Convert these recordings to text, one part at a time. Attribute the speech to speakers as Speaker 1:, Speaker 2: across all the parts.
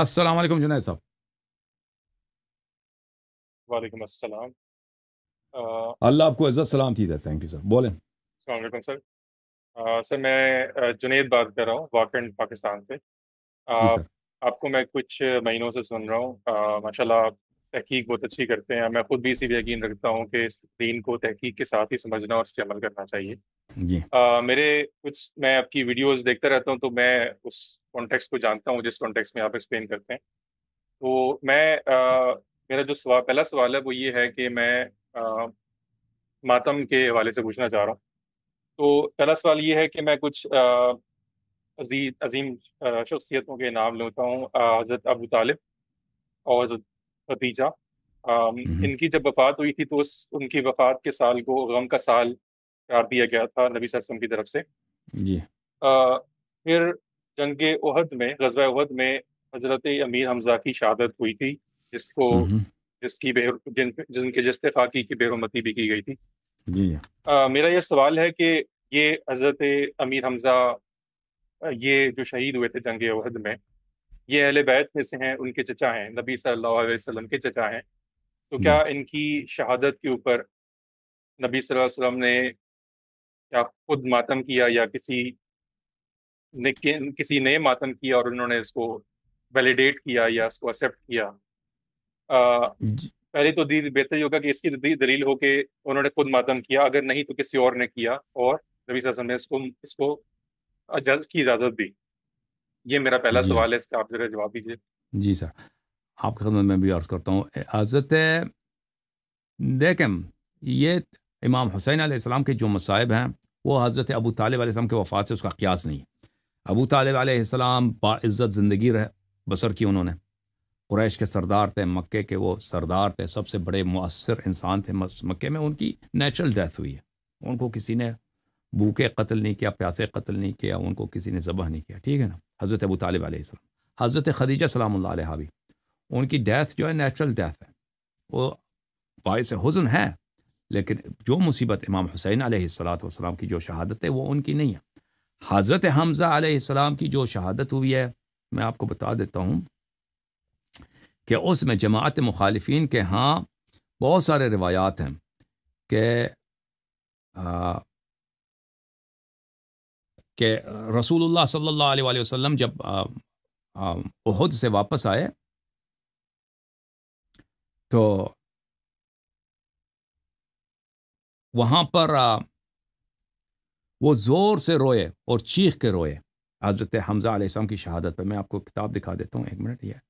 Speaker 1: अस्सलाम वालेकुम जुनैद साहब
Speaker 2: वालेकुम अस्सलाम अल्लाह
Speaker 1: आपको इज्जत थी सर थैंक यू सर बोलें
Speaker 2: अस्सलाम सर सर मैं जुनेद बात कर रहा हूँ वाकंड पाकिस्तान से जी आपको मैं कुछ महीनों से सुन रहा हूँ माशाल्लाह तहकीक बहुत अच्छी करते हैं मैं खुद भी इसी यकीन रखता हूँ कि इस दीन को तहकीक के साथ ही समझना और उस पर अमल करना चाहिए जी आ, मेरे कुछ मैं आपकी वीडियोस देखता रहता हूँ तो मैं उस कॉन्टेक्स्ट को जानता हूँ जिस कॉन्टेक्स्ट में आप एक्सप्लेन करते हैं तो मैं आ, मेरा जो सवाल पहला सवाल है वो ये है कि मैं आ, मातम के हवाले से पूछना चाह रहा हूँ तो पहला सवाल ये है कि मैं कुछ आ, अजीज अजीम शख्सियतों के नाम लेता हूँ हज़रत अबू तालिब और भतीजा हम्म। इनकी जब वफात हुई थी तो उस उनकी वफात के साल को गम का साल करार दिया गया था नबी सरसम की तरफ से जी आ, फिर जंग उहद में गजबा उहद में हजरत अमीर हमजा की शहादत हुई थी जिसको हम्म, हम्म। जिसकी बेहर जिन जिनके जस्ते की बेहरमती भी की गई थी जी आ, मेरा यह सवाल है कि ये हजरत अमीर हमजा ये जो शहीद हुए थे जंग उहद में ये अहल बैत में से हैं उनके चचा हैं नबी सल्लल्लाहु अलैहि वसल्लम के चचा हैं तो क्या इनकी शहादत के ऊपर नबी सल्लल्लाहु अलैहि वसल्लम ने क्या खुद मातम किया या किसी ने किसी ने मातम किया और उन्होंने इसको वैलिडेट किया या इसको एक्सेप्ट किया आ, पहले तो दी बेहतर होगा कि इसकी दलील हो के उन्होंने खुद मातम किया अगर नहीं तो किसी और ने किया और नबी वसल्लम ने इसको इसको की इजाज़त दी ये मेरा पहला सवाल है इसका आप जरा जवाब दीजिए
Speaker 1: जी सर आपकी खदमत में भी अर्ज़ करता हूँ हज़रत देखम ये इमाम हुसैन आसमाम के जो मसाइब हैं वो हज़रत अबू तालब आसम के वफ़ात से उसका क्यास नहीं अबू तालब आसमाम बाज़्ज़त ज़िंदगी रह बसर की उन्होंने क्रैश के सरदार थे मक्के के वो सरदार थे सबसे बड़े मौसर इंसान थे मक्के में उनकी नेचुरल डेथ हुई है उनको किसी ने भूखे कत्ल नहीं किया प्यासे कत्ल नहीं किया उनको किसी ने जबह नहीं किया ठीक है ना हज़रत अबू तालिब आसलम हज़रत खदीजा सलाम भी उनकी डेथ जो है नेचुरल डेथ है वो बायस हज़न है लेकिन जो मुसीबत इमाम हुसैन सलाम की जो शहादत है वो उनकी नहीं है हज़रत हमज़ा सलाम की जो शहादत हुई है मैं आपको बता देता हूँ कि उसमें जमात मुखालफन के हाँ बहुत सारे रिवायात हैं कि कि रसूल सल्ला अलैहि जब उहद से वापस आए तो वहाँ पर वो ज़ोर से रोए और चीख के रोए हज़रत हमज़ा आसम की शहादत पर मैं आपको किताब दिखा देता हूँ एक मिनट यह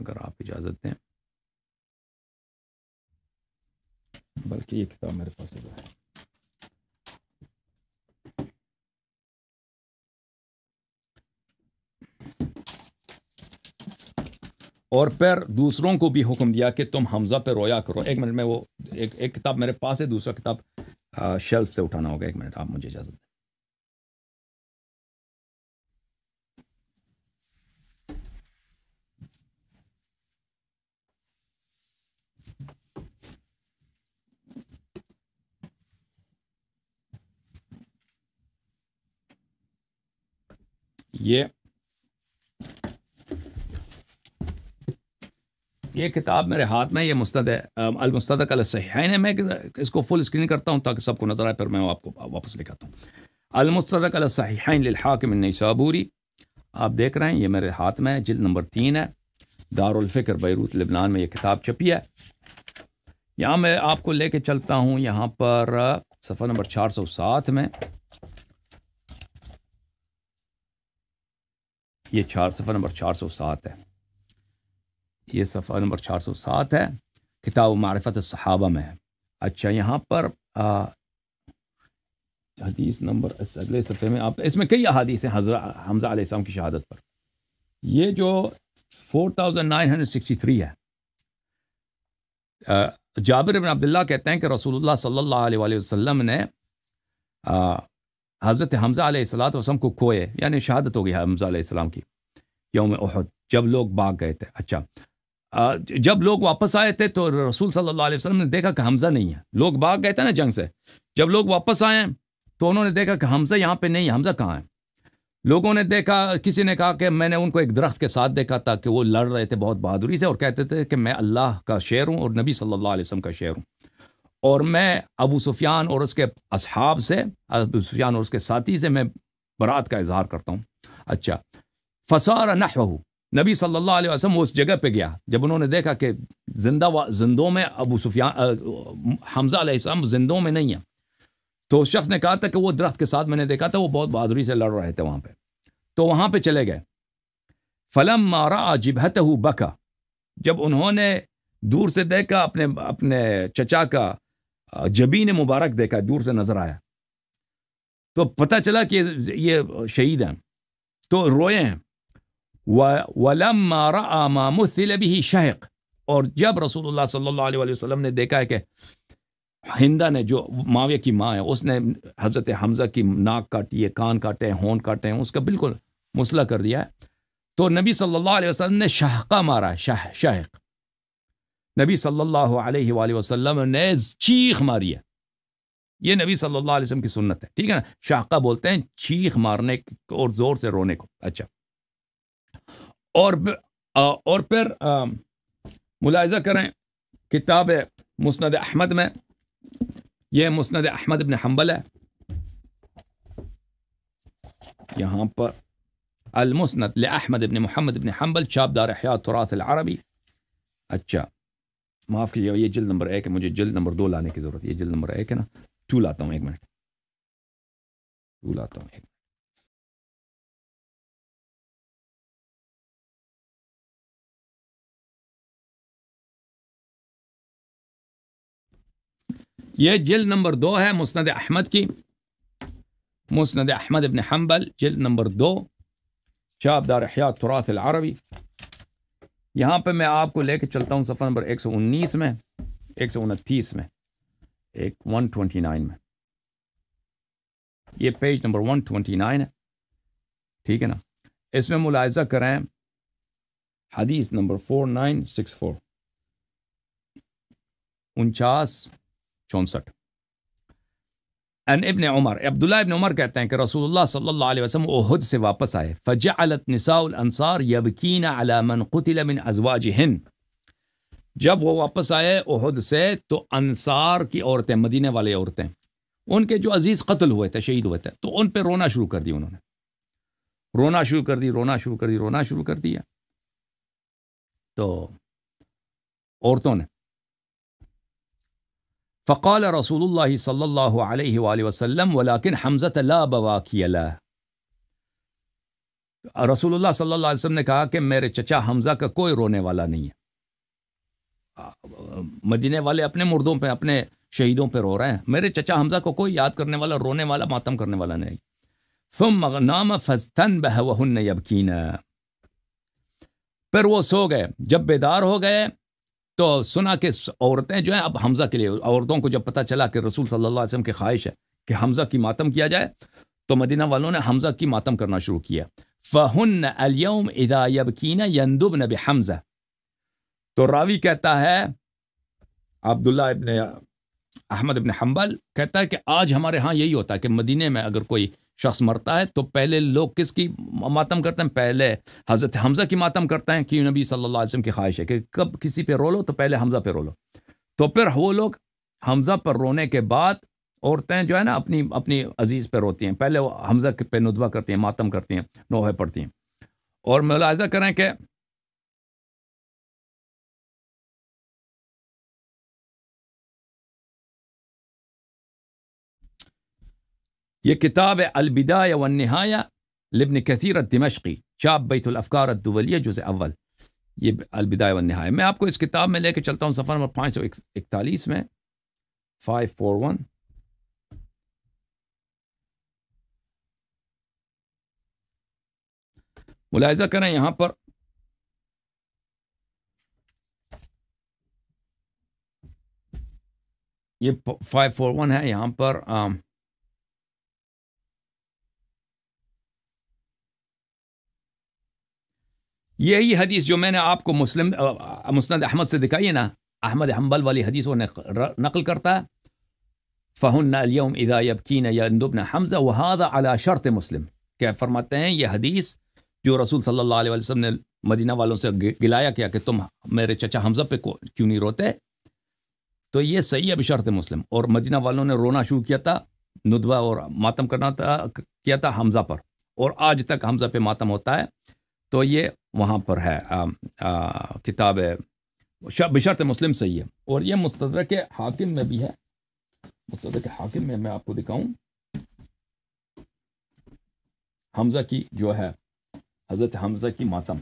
Speaker 1: अगर आप इजाज़त दें बल्कि ये किताब मेरे पास है और फिर दूसरों को भी हुक्म दिया कि तुम हमजा पे रोया करो एक मिनट में वो एक एक किताब मेरे पास है दूसरा किताब शेल्फ से उठाना होगा एक मिनट आप मुझे इजाज़त दें ये ये किताब मेरे हाथ में ये मुस्तद है अलमुस्तक है मैं इसको फुल स्क्रीन करता हूँ ताकि सबको नजर आए फिर मैं आपको वापस लिखाता हूँ अलमुस्तक अलसहैन हाकिम साबूरी आप देख रहे हैं ये मेरे हाथ में है जिल नंबर तीन है दारफ़िक्र बैरूत लिबनान में ये किताब छपी है यहाँ मैं आपको ले कर चलता हूँ यहाँ पर सफ़र नंबर चार सौ सात में ये चार सफ़र नंबर चार सौ सात है ये सफ़ा नंबर 407 है किताब मारफत सहाबा में है अच्छा यहाँ पर हदीस नंबर अगले सफ़े में आप इसमें कई अहादीस हैं हजरा हमजा आलाम की शहादत पर ये जो 4963 है जाबिर बिन अब्दुल्ला कहते हैं कि रसूलुल्लाह सल्लल्लाहु अलैहि वसल्लम ने हज़रत हमज़ा आलात वसम को खोए यानी शहादत हो गई हमज़ा आलाम की योम उहद जब लोग भाग गए थे अच्छा जब लोग वापस आए थे तो रसूल सल्लल्लाहु अलैहि वसल्लम ने देखा कि हमज़ा नहीं है लोग भाग गए थे ना जंग से जब लोग वापस आए तो उन्होंने देखा कि हमज़ा यहाँ पे नहीं हमज़ा कहाँ है लोगों ने देखा किसी ने कहा कि मैंने उनको एक दरख्त के साथ देखा था कि वो लड़ रहे थे बहुत बहादुरी से और कहते थे कि मैं अल्लाह का शेर हूँ और नबी सल्ला वसम का शेर हूँ और मैं अबू सुफियान और उसके अब से अबू सुफियान और उसके साथी से मैं बरात का इजहार करता हूँ अच्छा फसार नहू नबी सल्लल्लाहु अलैहि वसल्लम उस जगह पे गया जब उन्होंने देखा कि जिंदा जिंदों में अबू सुफिया हमजा अलैहिस्सलाम जिंदों में नहीं है तो उस शख्स ने कहा था कि वो दरख्त के साथ मैंने देखा था वो बहुत बहादुरी से लड़ रहे थे वहाँ पर तो वहाँ पर चले गए फलम मारा जिबहत बका जब उन्होंने दूर से देखा अपने अपने चचा का जबीन मुबारक देखा दूर से नजर आया तो पता चला कि ये शहीद हैं तो रोए हैं वलम रा मामुल भी शहक और जब रसूलुल्लाह सल्लल्लाहु अलैहि वसल्लम ने देखा है कि हिंदा ने जो माविया की माँ है उसने हज़रत हमज़ा की नाक काटी है कान काटे हैं होंठ काटे हैं उसका बिल्कुल मुसला कर दिया है तो नबी सल्लल्लाहु अलैहि वसल्लम ने शाहका मारा है शाह शाहक नबी सल्लल्लाहु अलैहि वसल्लम ने चीख मारी है ये नबी सल्लल्लाहु अलैहि वसल्लम की सुन्नत है ठीक है ना शाहका बोलते हैं चीख मारने और ज़ोर से रोने को अच्छा और और फिर मुलायजा करें किताब मुस्ंद अहमद में यह मुस्ंद अहमद इबन हम्बल है यहाँ पर अलमुसनद Ahmad ibn Muhammad ibn Hanbal चाबदार हयात अरबी अच्छा माफ़ कीजिए ये जल्द नंबर एक है मुझे जल्द नंबर दो लाने की ज़रूरत है ये जल्द नंबर एक है ना टू लाता हूँ एक मिनट टू लाता हूँ एक मिनट यह जिल्द नंबर दो है मुस्ंद अहमद की मुस्ंद अहमद इबन हम्बल जल नंबर दो शाबदार हयात थुरात अरबी यहाँ पे मैं आपको लेके चलता हूँ सफ़र नंबर एक सौ उन्नीस में एक सौ उनतीस में एक वन ट्वेंटी नाइन में ये page number one twenty nine है ठीक है ना इसमें मुलायजा करें हदीस number four nine six four उनचास चौंसठ अन इबन उमर अब्दुल्ला इबन उमर कहते हैं कि रसूलुल्लाह सल्लल्लाहु अलैहि वसल्लम ओहद से वापस आए फ़जालत निसाउल अंसार यबकीन अला मन कुतिल मिन अजवाज जब वो वापस आए ओहद से तो अंसार की औरतें मदीने वाले औरतें उनके जो अजीज़ कत्ल हुए थे शहीद हुए थे तो उन पर रोना शुरू कर दी उन्होंने रोना शुरू कर दी रोना शुरू कर दी रोना शुरू कर दिया तो औरतों ने फ़काल रसूल अल्लाह सल्लल्लाहु अलैहि वसल्लम वलाकिन हमज़त ला बवाकियला रसूलुल्लाह सल्लल्लाहु अलैहि वसल्लम ने कहा कि मेरे चचा हमज़ा का कोई रोने वाला नहीं है मदीने वाले अपने मुर्दों पे अपने शहीदों पे रो रहे हैं मेरे चचा हमज़ा को कोई याद करने वाला रोने वाला मातम करने वाला नहीं फम मगनाम फस्तन बह वहन यबकीना फिर वो सो गए जब बेदार हो गए तो सुना कि औरतें जो है अब हमज़ा के लिए औरतों को जब पता चला कि रसूल सल्ला वसम की ख्वाहिश है कि हमज़ा की मातम किया जाए तो मदीना वालों ने हमज़ा की मातम करना शुरू किया फ़हन अलियम इदायबकीना नब हमज़ा तो रावी कहता है Abdullah ibn Ahmad ibn Hanbal कहता है कि आज हमारे यहाँ यही होता है कि मदीने में अगर कोई शख्स मरता है तो पहले लोग किसकी मातम करते हैं पहले हज़रत हमज़ा की मातम करते हैं कि नबी सल्लल्लाहु अलैहि वसल्लम की ख्वाहिश है कि कब किसी पे रो लो तो पहले हमज़ा पे रो लो तो फिर वो लोग हमज़ा पर रोने के बाद औरतें जो है ना अपनी अपनी अजीज़ पर रोती हैं पहले वो हमज़ा पे नुतबा करती हैं मातम करती हैं नोहे पढ़ती हैं और मुलाजा करें कि یہ کتاب البدایہ والنہایہ لبن کثیر الدمشقی چاپ بیت الافکار الدولیہ جزء اول البداية البدایہ والنہایہ میں آپ کو اس کتاب میں لے کے چلتا ہوں سفر نمبر 541 میں 541 ملاحظہ کریں یہاں پر یہ 541 ہے یہاں پر آم यही हदीस जो मैंने आपको मुस्लिम मुस्ंद अहमद से दिखाई ना अहमद हम्बल वाली हदीस वो नकल करता है फ़हन अलियम इदा यबकीन हमजा वहादा अला शर्त मुस्लिम क्या फरमाते हैं यह हदीस जो रसूल सल्ला वसम ने मदीना वालों से गिलाया किया कि तुम मेरे चचा हमजा पे क्यों नहीं रोते तो ये सही है बशर्त मुस्लिम और मदीना वालों ने रोना शुरू किया था नुदबा और मातम करना था किया था हमजा पर और आज तक हमजा पे मातम होता है तो ये वहाँ पर है किताब बशरत मुस्लिम से ही है और ये मुस्तर के हाकिम में भी है मुस्तर के हाकिम में मैं आपको दिखाऊं हमजा की जो है हज़रत हमजा की मातम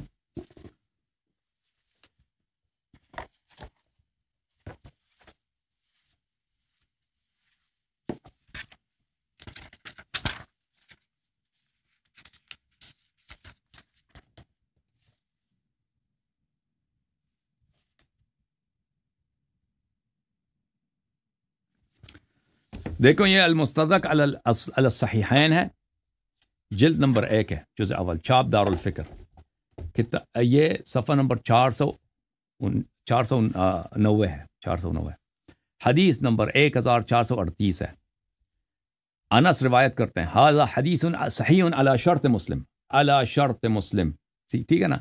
Speaker 1: देखो ये अलमस्तक अलसहीन है जल्द नंबर एक है जुज अवल छाप दारफ़िक्र कितना ये सफ़ा नंबर चार सौ उन चार सौ नवे है चार सौ नवे हदीस नंबर एक हज़ार चार सौ अड़तीस है अनस रिवायत करते हैं हाजा हदीस सही अला शर्त मुस्लिम अला शर्त मुस्लिम ठीक है ना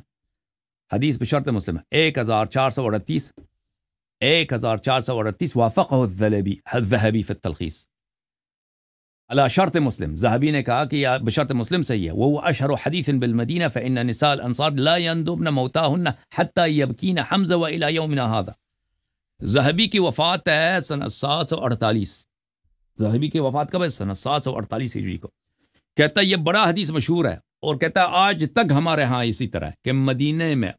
Speaker 1: हदीस बशर्त मुस्लिम एक हज़ार चार सौ अड़तीस 1438 वाफ़क़ जलेबी जहबी फित तलखीस अला मुस्लिम जहबी ने कहा कि बशरत मुस्लिम सही है वह अशर हदीस बिलमदीना फ़िन निसाल अनसार लादुबन मोता हत्ता हमज़ व इलायमिनहादा जहबी की वफ़ात है सन सात सौ अड़तालीस जहबी की वफ़ात कब है सन सात सौ अड़तालीस हिजरी को कहता है ये बड़ा हदीस मशहूर है और कहता है आज तक हमारे यहाँ इसी तरह है कि मदीने में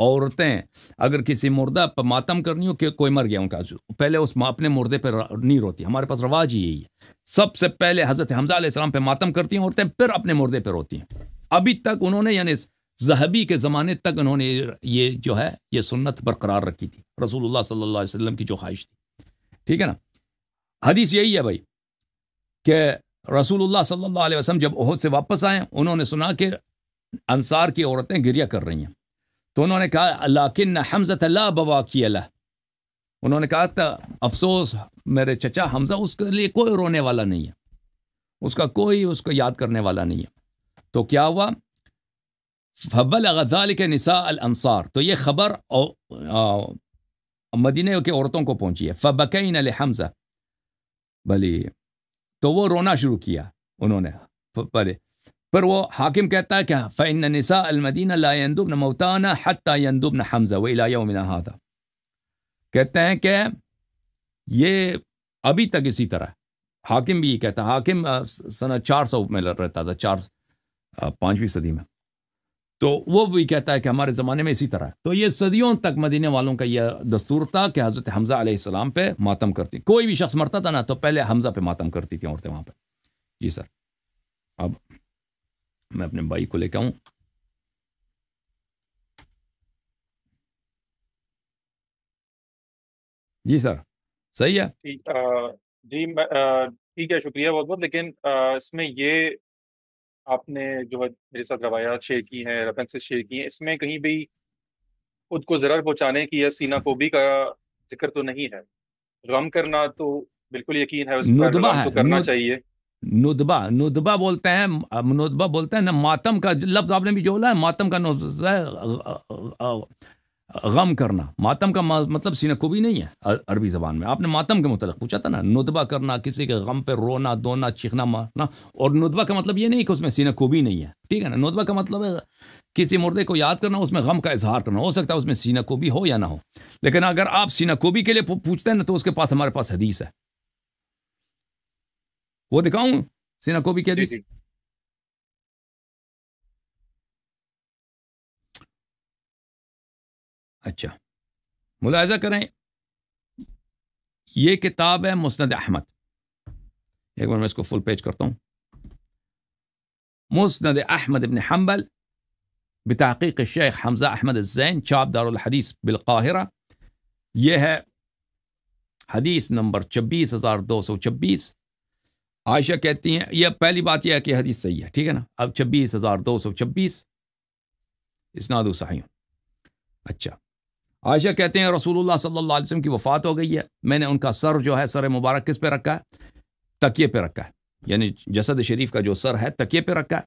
Speaker 1: औरतें अगर किसी मुर्दा पर मातम करनी हो कि कोई मर गया उनका पहले उस अपने मुर्दे पर नहीं रोती हमारे पास रवाज ही यही है सबसे पहले हज़रत हमजा आसमाम पर मातम करती हैं औरतें फिर अपने मुर्दे पर रोती हैं अभी तक उन्होंने यानी जहबी के ज़माने तक उन्होंने ये जो है ये सुन्नत बरकरार रखी थी रसूल सल्ला अलैहि की जो ख्वाहिश थी ठीक है ना हदीस यही है भाई कि रसूल सल्ला वसम जब ओहद से वापस आए उन्होंने सुना कि अंसार की औरतें गिरिया कर रही हैं तो उन्होंने कहा लाकिन हमजत अल्लाह की अल्लाह उन्होंने कहा था अफसोस मेरे चचा हमजा उसके लिए कोई रोने वाला नहीं है उसका कोई उसको याद करने वाला नहीं है तो क्या हुआ फबल गजाल के निसा अल अंसार तो ये खबर मदीने के औरतों को पहुंची है फ़बकिन अल हमजा भले तो वो रोना शुरू किया उन्होंने फिर वो हाकिम कहता है क्या फ़ैन नसा अलमदीना ला मौताना यंदुबन हमज़ा वला यौमिना हादा कहते हैं कि ये अभी तक इसी तरह हाकिम भी ये कहता हाकिम सना चार सौ में रहता था चार पाँचवीं सदी में तो वो भी कहता है कि हमारे ज़माने में इसी तरह तो ये सदियों तक मदीने वालों का यह दस्तूर था कि हज़रत हमज़ा आसमाम पे मातम करती कोई भी शख्स मरता था ना तो पहले हमज़ा पे मातम करती थी औरतें वहाँ पर जी सर अब मैं अपने बाइक को लेकर आऊं जी सर सही है
Speaker 2: आ, जी ठीक है शुक्रिया बहुत बहुत लेकिन आ, इसमें ये आपने जो है मेरे साथ रवायात शेयर की हैं रेफरेंसेस शेयर की हैं इसमें कहीं भी खुद को ज़रर पहुंचाने की या सीना भी का जिक्र तो नहीं है गम करना तो बिल्कुल यकीन है उस पर तो करना नुद,
Speaker 1: चाहिए नुदबा नुदबा बोलते हैं नुदबा बोलते हैं ना मातम का लफ्ज़ आपने भी जो बोला है मातम का है गम करना मातम का मतलब सीनाखूबी नहीं है अरबी ज़बान में आपने मातम के मतलब पूछा था ना नुदबा करना किसी के गम पे रोना धोना चिखना मारना और नुदबा का मतलब ये नहीं कि उसमें सीनकूबी नहीं है ठीक है ना नुदबा का मतलब है किसी मुर्दे को याद करना उसमें गम का इजहार करना हो सकता है उसमें सीनाखूबी हो या ना हो लेकिन अगर आप सीनाखूबी के लिए पूछते हैं ना तो उसके पास हमारे पास हदीस है वो दिखाऊं सिनाकोबी की हदीस अच्छा मुलायजा करें ये किताब है मुस्ंद अहमद एक बार मैं इसको फुल पेज करता हूं मुस्ंद अहमद इबन हम्बल बताकीक शेख हमजा अहमद जैन चाप दारदीस बिलकाहिरा यह है हदीस नंबर छब्बीस हज़ार दो सौ छब्बीस आयशा कहती हैं यह पहली बात यह है कि हदीस सही है ठीक है ना अब छब्बीस हज़ार दो सौ छब्बीस इसनाद सही अच्छा आयशा कहते हैं रसूलुल्लाह सल्लल्लाहु अलैहि वसल्लम की वफ़ात हो गई है मैंने उनका सर जो है सर मुबारक किस पे रखा है तकिए पे रखा है यानी जसद शरीफ का जो सर है तकिए पे रखा है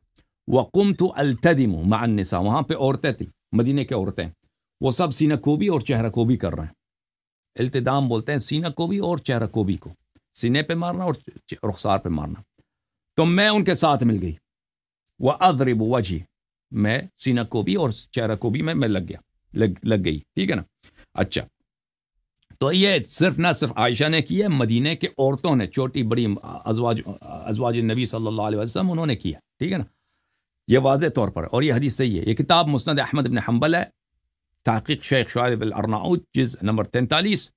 Speaker 1: वकुम थू अलतदिम मानसा वहाँ पर औरतें थी मदीने के औरतें वो सब सीना कोबी और चेहरा भी कर रहे हैं अल्तदाम बोलते हैं सीना कोबी और चेहरा कोबी को सीने पे मारना और रुखसार पे मारना तो मैं उनके साथ मिल गई वह अदरिब वजी मैं सीना को भी और चेहरा को भी मैं मैं लग गया लग लग गई ठीक है ना अच्छा तो ये सिर्फ ना सिर्फ आयशा ने किया मदीने के औरतों ने छोटी बड़ी अजवाज अजवाज नबी सल्लल्लाहु अलैहि वसल्लम उन्होंने किया ठीक है ना ये वाज तौर पर और ये हदीस सही है ये किताब मुस्ंद अहमद बिन हम्बल है तहकीक शेख शुब अलनाउद नंबर तैंतालीस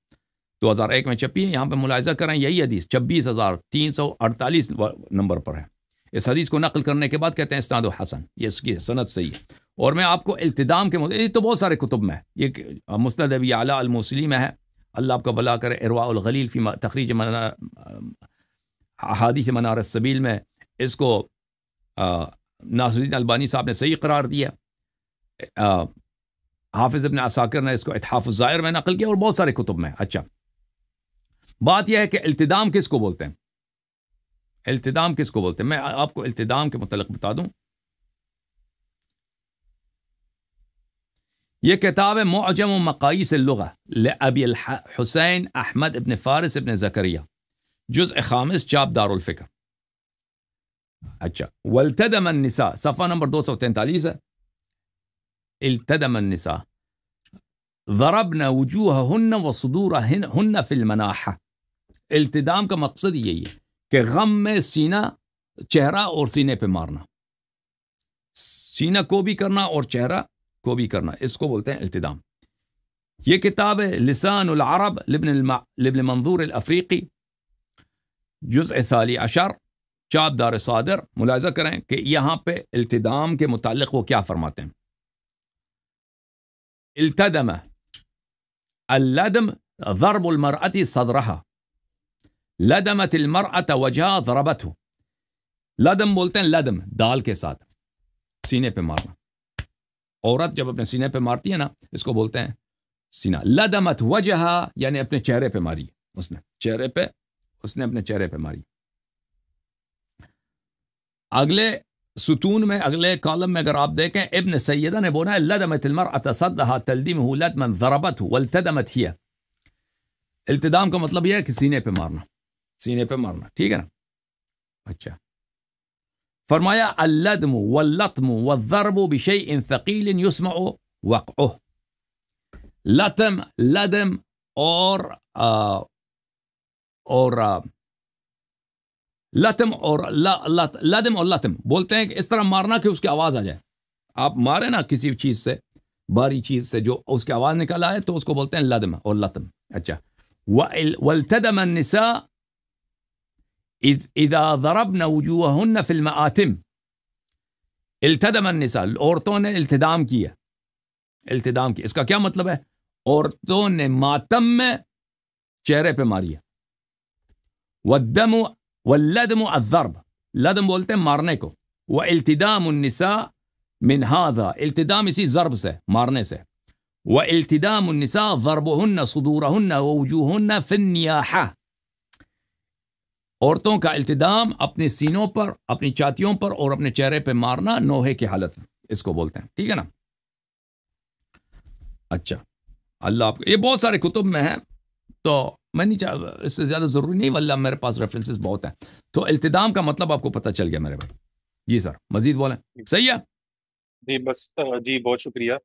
Speaker 1: 2001 में छपी है यहाँ पर मुलायजा करें यही हदीस छब्बीस हज़ार तीन सौ अड़तालीस नंबर पर है इस हदीस को नकल करने के बाद कहते हैं इस्ताद हसन ये इसकी सनत सही है और मैं आपको अल्तदाम के ये तो बहुत सारे कुतुब में ये मुस्द अबी आला अलमौसली में है अल्लाह आपका भला करे अरवागलील फ़ी तखरीज से मनार सबील में इसको नासरुद्दीन अलबानी साहब ने सही करार दिया हाफिज़ इबन असाकर ने इसको इतहाफ़ ज़ाहिर में नकल किया और बहुत सारे कुतुब में अच्छा बात यह है कि अल्तदाम को बोलते हैं अल्तदाम किसको बोलते हैं मैं आपको अल्तदाम के मुतलक बता दूं यह किताब है मोजम मकाई से लगा अबी हुसैन अहमद इबन फारिस इबन जकरिया जुज खामिस चाप दारफिक्र अच्छा वलतदमनसा सफ़ा नंबर दो सौ तैंतालीस है अल्तदमनसा ज़रबन वजूह हन्न व सदूर हन्न फिलमनाहा अल्तदाम का मकसद यही है कि गम में सीना चेहरा और सीने पे मारना सीना को भी करना और चेहरा को भी करना इसको बोलते हैं अल्तदाम ये किताब है लिसान अरब लिबन मंजूर अफ्रीकी जुज़ साली अशर चाप दार सादर मुलाजा करें कि यहाँ पे अल्तदाम के मुतल वो क्या फरमाते हैं अल्तदम अल्लदम ज़रबुलमरअती सदरहा लदमत मरअत वजह हो लदम बोलते हैं लदम दाल के साथ सीने पे मारना औरत जब अपने सीने पे मारती है ना इसको बोलते हैं सीना लदमत वजह यानी अपने चेहरे पे मारी उसने चेहरे पे उसने अपने चेहरे पे मारी अगले सुतून में अगले कॉलम में अगर आप देखें इब्न सैदा ने बोला लदमत मरअतहा तलदीम लदमन ज़रबत वलतदमत ही अल्तदाम का मतलब यह है कि सीने पे मारना सीने पे मारना ठीक है ना अच्छा फरमाया अल्लदम वल्लतम वज़रब बिशे इन शकील युसम लतम लदम और आ, और आ, लतम और ल, लत, लदम और लतम बोलते हैं कि इस तरह मारना कि उसकी आवाज़ आ जाए आप मारे ना किसी चीज़ से बारी चीज़ से जो उसकी आवाज़ निकल आए तो उसको बोलते हैं लदम और लतम अच्छा वलतदम निसा إذ إذا ضربنا وجوههن في المآتم التدم النساء الأورتون التدام كيه التدام كيه اسكا كيا مطلب ہے أورتون ماتم چهره پر ماريا والدم واللدم الضرب لدم بولتے مارنے کو والتدام النساء من هذا التدام اسی ضرب سے مارنے سے والتدام النساء ضربهن صدورهن ووجوهن في النياحه औरतों का अल्तदाम अपने सीनों पर अपनी छातियों पर और अपने चेहरे पर मारना नोहे की हालत में इसको बोलते हैं ठीक है ना अच्छा अल्लाह आपको ये बहुत सारे कुतुब में है तो मैं नहीं चाह इससे ज़्यादा ज़रूरी नहीं वल्ला मेरे पास रेफरेंसेस बहुत हैं तो अल्तदाम का मतलब आपको पता चल गया मेरे भाई जी सर मजीद बोलें सही है
Speaker 2: जी बस जी बहुत शुक्रिया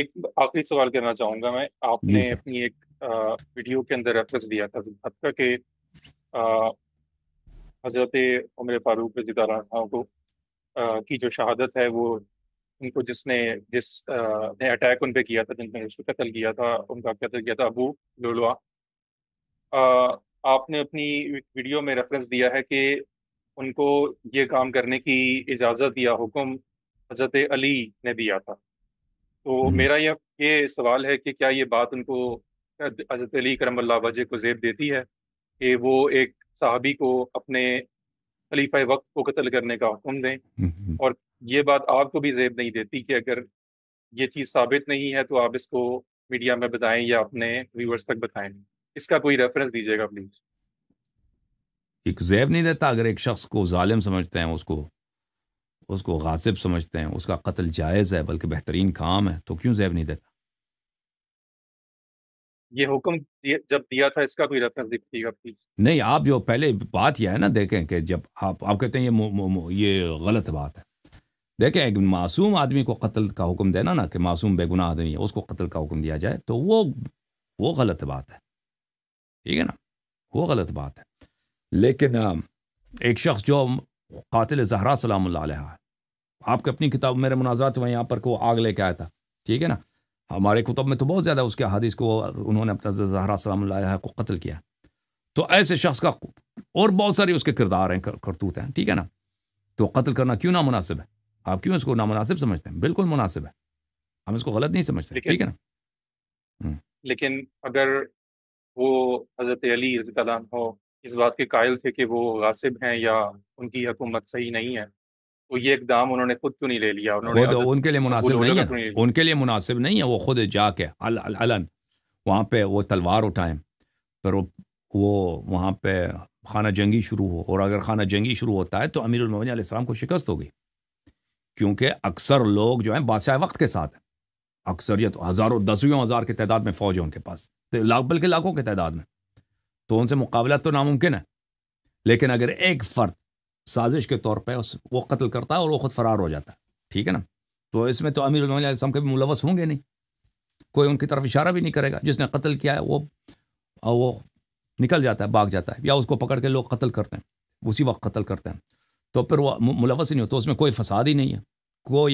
Speaker 2: एक आखिरी सवाल करना चाहूंगा मैं आपने अपनी एक वीडियो के अंदर रेफरेंस दिया था के हज़रत उम्र फ़ारूक रजीदारा को की जो शहादत है वो उनको जिसने जिस ने अटैक उन पर किया था जिनने उसको कत्ल किया था उनका कत्ल किया था अबू लोलवा आपने अपनी वीडियो में रेफरेंस दिया है कि उनको ये काम करने की इजाज़त या हुक्म हज़रत अली ने दिया था तो हम्म। मेरा यह ये सवाल है कि क्या ये बात उनको हज़रत अली करमल्ला वजह को जेब देती है कि वो एक सहाबी को अपने खलीफा वक्त को कत्ल करने का हुक्म दें और ये बात आपको भी जेब नहीं देती कि अगर ये चीज़ साबित नहीं है तो आप इसको मीडिया में बताएं या अपने व्यूवर्स तक बताएं इसका कोई रेफरेंस दीजिएगा प्लीज
Speaker 1: एक जैब नहीं देता अगर एक शख्स को जालिम समझते हैं उसको उसको गासिब समझते हैं उसका कत्ल जायज़ है बल्कि बेहतरीन काम है तो क्यों जैब नहीं देता
Speaker 2: ये हुक्म जब दिया था इसका कोई रेफरेंस दिखिएगा प्लीज
Speaker 1: नहीं आप जो पहले बात यह है ना देखें कि जब आप आप कहते हैं ये मु, मु, मु, ये गलत बात है देखें एक मासूम आदमी को कत्ल का हुक्म देना ना कि मासूम बेगुनाह आदमी है उसको कत्ल का हुक्म दिया जाए तो वो वो गलत बात है ठीक है ना वो गलत बात है लेकिन एक शख्स जो कातिल जहरा सलाम आपके अपनी किताब मेरे मुनाजात हुए यहाँ पर को वो आग लेके आया था ठीक है ना हमारे कुतब में तो बहुत ज़्यादा उसके हदीस को उन्होंने अपना जहरा सलाम को कत्ल किया तो ऐसे शख्स का और बहुत सारे उसके किरदार हैं करतूत हैं ठीक है ना तो कत्ल करना क्यों मुनासिब है आप क्यों इसको नामुनासिब समझते हैं बिल्कुल मुनासिब है हम इसको गलत नहीं समझते ठीक है ना
Speaker 2: हम्म। लेकिन अगर वो हज़रत अली हो इस बात के कायल थे कि वो गासिब हैं या उनकी हुकूमत सही नहीं है तो ये इकदाम उन्होंने खुद क्यों नहीं ले लिया उन्होंने उनके लिए मुनासिब नहीं है
Speaker 1: उनके लिए मुनासिब नहीं है वो खुद जाके अलन वहाँ पे वो तलवार उठाएं पर वो वहाँ पे खाना जंगी शुरू हो और अगर खाना जंगी शुरू होता है तो अमीरमिन आसमाम को शिकस्त हो गई क्योंकि अक्सर लोग जो हैं बादशाह वक्त के साथ हैं अक्सरियत तो हज़ारों दसवीं हज़ार की तादाद में फ़ौज है उनके पास तो लाख बल्कि लाखों की तादाद में तो उनसे मुकाबला तो नामुमकिन है लेकिन अगर एक फ़र्द साजिश के तौर पर वो कत्ल करता है और वो खुद फरार हो जाता है ठीक है ना तो इसमें तो अमीर के भी मुलवस होंगे नहीं कोई उनकी तरफ इशारा भी नहीं करेगा जिसने कत्ल किया है वो वो निकल जाता है भाग जाता है या उसको पकड़ के लोग कत्ल करते हैं उसी वक्त कत्ल करते हैं तो फिर वो मुलवस ही नहीं होता तो उसमें कोई फसाद ही नहीं है कोई